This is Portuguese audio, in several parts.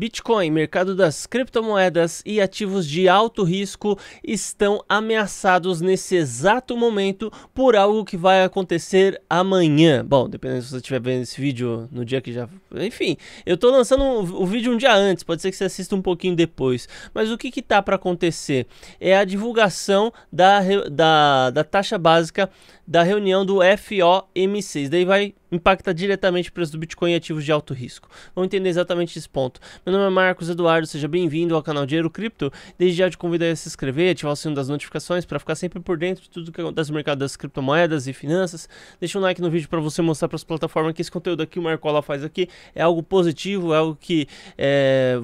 Bitcoin, mercado das criptomoedas e ativos de alto risco estão ameaçados nesse exato momento por algo que vai acontecer amanhã. Bom, dependendo se você estiver vendo esse vídeo no dia que já. Enfim, eu estou lançando o vídeo um dia antes, pode ser que você assista um pouquinho depois. Mas o que que tá para acontecer? É a divulgação da, da, da taxa básica da reunião do FOMC. daí vai impacta diretamente o preço do Bitcoin e ativos de alto risco. Vamos entender exatamente esse ponto. Meu nome é Marcos Eduardo, seja bem-vindo ao canal Dinheiro Cripto. Desde já te convido a se inscrever, ativar o sino das notificações para ficar sempre por dentro de tudo que acontece no mercado das criptomoedas e finanças. Deixa um like no vídeo para você mostrar para as plataformas que esse conteúdo aqui, o Marcola faz aqui, é algo positivo, é algo que é,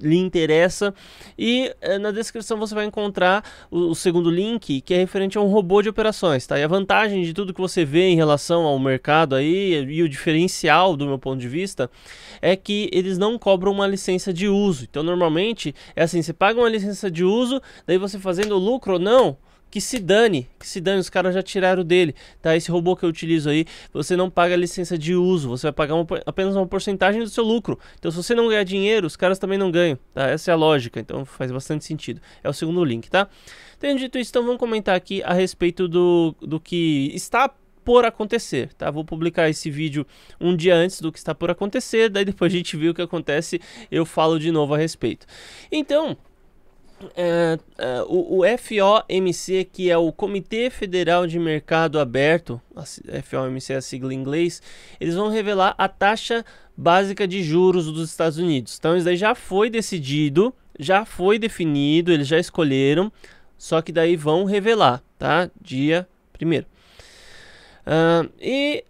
lhe interessa. E é, na descrição você vai encontrar o, o segundo link, que é referente a um robô de operações, tá? E a vantagem de tudo que você vê em relação ao mercado aí, aí, e o diferencial do meu ponto de vista, é que eles não cobram uma licença de uso. Então, normalmente, é assim, você paga uma licença de uso, daí você fazendo lucro ou não, que se dane, que se dane, os caras já tiraram dele, tá? Esse robô que eu utilizo aí, você não paga licença de uso, você vai pagar uma, apenas uma porcentagem do seu lucro. Então, se você não ganhar dinheiro, os caras também não ganham, tá? Essa é a lógica, então faz bastante sentido. É o segundo link, tá? Tendo dito isso, então vamos comentar aqui a respeito do, do que está por acontecer, tá? Vou publicar esse vídeo um dia antes do que está por acontecer, daí depois a gente vê o que acontece, eu falo de novo a respeito. Então, é, é, o, o, FOMC, que é o Comitê Federal de Mercado Aberto, FOMC é a sigla em inglês, eles vão revelar a taxa básica de juros dos Estados Unidos. Então, isso daí já foi decidido, já foi definido, eles já escolheram, só que daí vão revelar, tá? Dia primeiro. Uh, e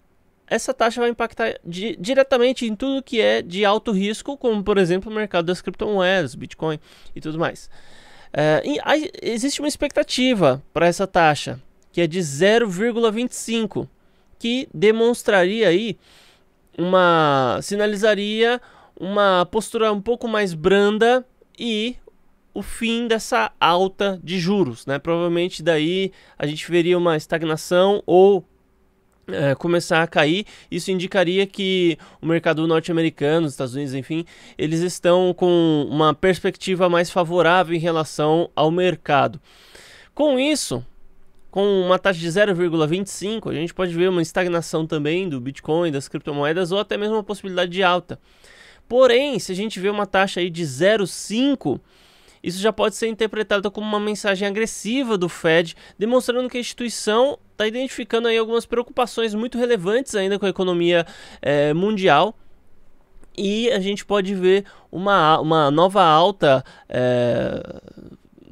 essa taxa vai impactar di diretamente em tudo que é de alto risco, como por exemplo o mercado das criptomoedas, Bitcoin e tudo mais. Uh, e, a, existe uma expectativa para essa taxa, que é de 0,25, que demonstraria aí uma. sinalizaria uma postura um pouco mais branda e o fim dessa alta de juros, né? Provavelmente daí a gente veria uma estagnação ou é, começar a cair, isso indicaria que o mercado norte-americano, os Estados Unidos, enfim, eles estão com uma perspectiva mais favorável em relação ao mercado. Com isso, com uma taxa de 0,25, a gente pode ver uma estagnação também do Bitcoin, das criptomoedas ou até mesmo uma possibilidade de alta. Porém, se a gente vê uma taxa aí de 0,5, isso já pode ser interpretado como uma mensagem agressiva do Fed, demonstrando que a instituição está identificando aí algumas preocupações muito relevantes ainda com a economia é, mundial e a gente pode ver uma, uma nova alta, é,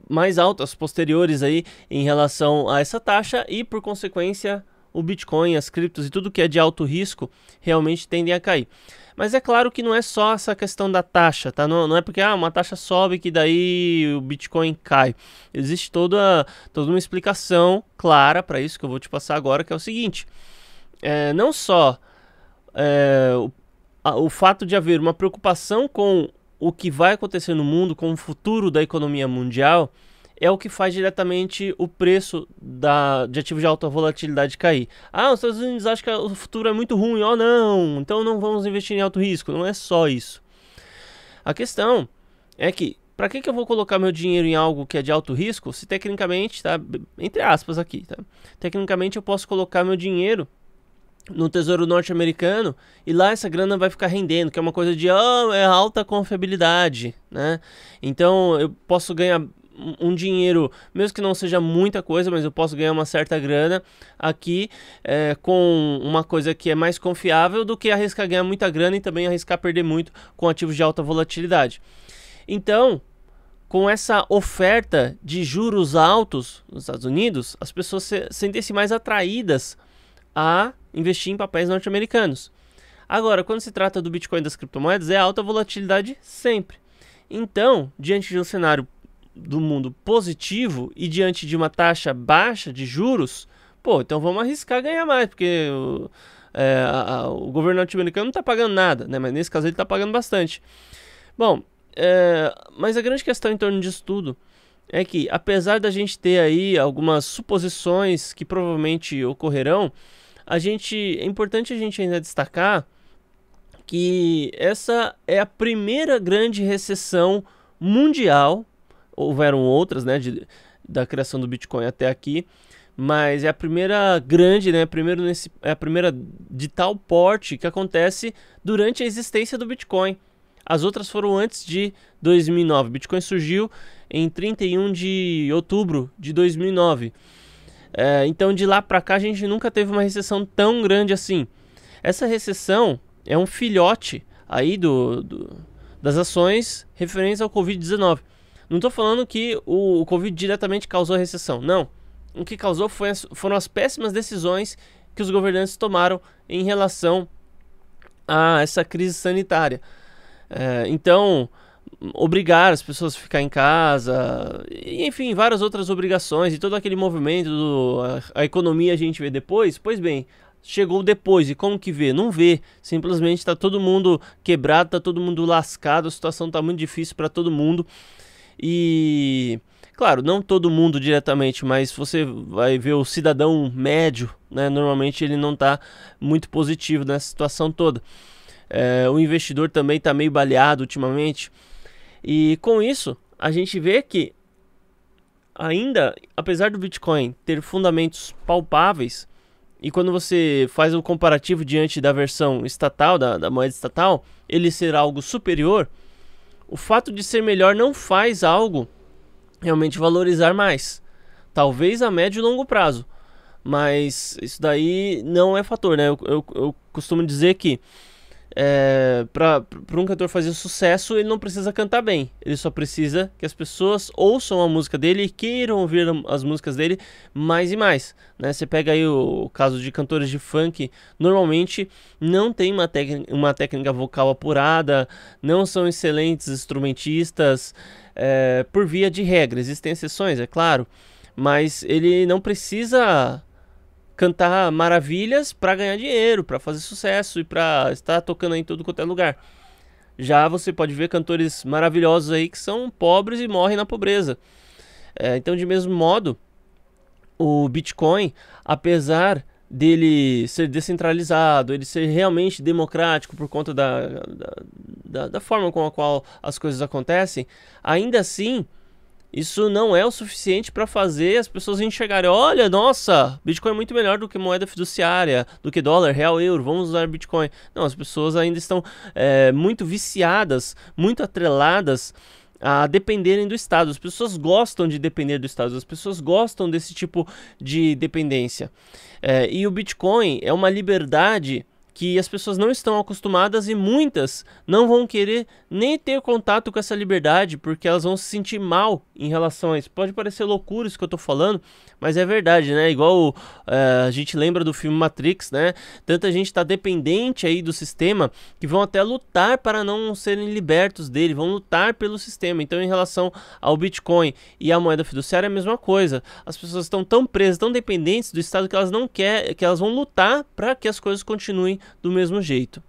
mais altas posteriores aí em relação a essa taxa e, por consequência, o Bitcoin, as criptos e tudo que é de alto risco realmente tendem a cair. Mas é claro que não é só essa questão da taxa, tá? Não, não é porque ah, uma taxa sobe que daí o Bitcoin cai. Existe toda, toda uma explicação clara para isso que eu vou te passar agora, que é o seguinte. É, não só é, o, a, o fato de haver uma preocupação com o que vai acontecer no mundo, com o futuro da economia mundial, é o que faz diretamente o preço da, de ativos de alta volatilidade cair. Ah, os Estados Unidos acham que o futuro é muito ruim, ó oh, não, então não vamos investir em alto risco. Não é só isso. A questão é que para que, que eu vou colocar meu dinheiro em algo que é de alto risco se tecnicamente, tá? Entre aspas aqui, tá? Tecnicamente eu posso colocar meu dinheiro no Tesouro Norte-Americano e lá essa grana vai ficar rendendo, que é uma coisa de oh, é alta confiabilidade, né? Então eu posso ganhar um dinheiro, mesmo que não seja muita coisa, mas eu posso ganhar uma certa grana aqui é, com uma coisa que é mais confiável do que arriscar ganhar muita grana e também arriscar perder muito com ativos de alta volatilidade. Então, com essa oferta de juros altos nos Estados Unidos, as pessoas se sentem-se mais atraídas a investir em papéis norte-americanos. Agora, quando se trata do Bitcoin e das criptomoedas, é alta volatilidade sempre. Então, diante de um cenário do mundo positivo e diante de uma taxa baixa de juros, pô, então vamos arriscar ganhar mais, porque o, é, a, o governo norte-americano não está pagando nada, né? Mas nesse caso ele está pagando bastante. Bom, é, mas a grande questão em torno disso tudo é que, apesar da gente ter aí algumas suposições que provavelmente ocorrerão, a gente é importante a gente ainda destacar que essa é a primeira grande recessão mundial houveram outras, né, de, da criação do Bitcoin até aqui, mas é a primeira grande, né, primeiro nesse, é a primeira de tal porte que acontece durante a existência do Bitcoin. As outras foram antes de 2009. Bitcoin surgiu em 31 de outubro de 2009. É, então de lá para cá a gente nunca teve uma recessão tão grande assim. Essa recessão é um filhote aí do, do das ações referentes ao Covid-19. Não estou falando que o, o Covid diretamente causou a recessão, não. O que causou foi as, foram as péssimas decisões que os governantes tomaram em relação a essa crise sanitária. É, então, obrigar as pessoas a ficar em casa, e, enfim, várias outras obrigações e todo aquele movimento, do, a, a, economia a gente vê depois. Pois bem, chegou depois e como que vê? Não vê, simplesmente está todo mundo quebrado, está todo mundo lascado, a situação está muito difícil para todo mundo. E claro, não todo mundo diretamente, mas você vai ver o cidadão médio, né, normalmente ele não está muito positivo nessa situação toda. É, o investidor também está meio baleado ultimamente. E com isso, a gente vê que ainda, apesar do Bitcoin ter fundamentos palpáveis, e quando você faz o um comparativo diante da versão estatal, da, da moeda estatal, ele ser algo superior, o fato de ser melhor não faz algo realmente valorizar mais. Talvez a médio e longo prazo. Mas isso daí não é fator, né? Eu, eu, eu costumo dizer que é, para um cantor fazer sucesso, ele não precisa cantar bem. Ele só precisa que as pessoas ouçam a música dele e queiram ouvir as músicas dele mais e mais. Né? Você pega aí o, o caso de cantores de funk, normalmente não tem uma, uma técnica vocal apurada, não são excelentes instrumentistas, é, por via de regra. Existem exceções, é claro, mas ele não precisa cantar maravilhas para ganhar dinheiro, para fazer sucesso e para estar tocando em todo quanto é lugar. Já você pode ver cantores maravilhosos aí que são pobres e morrem na pobreza. É, então, de mesmo modo, o Bitcoin, apesar dele ser descentralizado, ele ser realmente democrático por conta da, da, da, da forma com a qual as coisas acontecem, ainda assim isso não é o suficiente para fazer as pessoas enxergarem: olha, nossa, Bitcoin é muito melhor do que moeda fiduciária, do que dólar, real, euro, vamos usar Bitcoin. Não, as pessoas ainda estão é, muito viciadas, muito atreladas a dependerem do Estado. As pessoas gostam de depender do Estado, as pessoas gostam desse tipo de dependência. É, e o Bitcoin é uma liberdade que as pessoas não estão acostumadas e muitas não vão querer nem ter contato com essa liberdade porque elas vão se sentir mal em relação a isso. Pode parecer loucura isso que eu estou falando, mas é verdade, né? Igual uh, a gente lembra do filme Matrix, né? Tanta gente está dependente aí do sistema que vão até lutar para não serem libertos dele, vão lutar pelo sistema. Então, em relação ao Bitcoin e à moeda fiduciária, é a mesma coisa. As pessoas estão tão presas, tão dependentes do Estado que elas não querem que elas vão lutar para que as coisas continuem do mesmo jeito.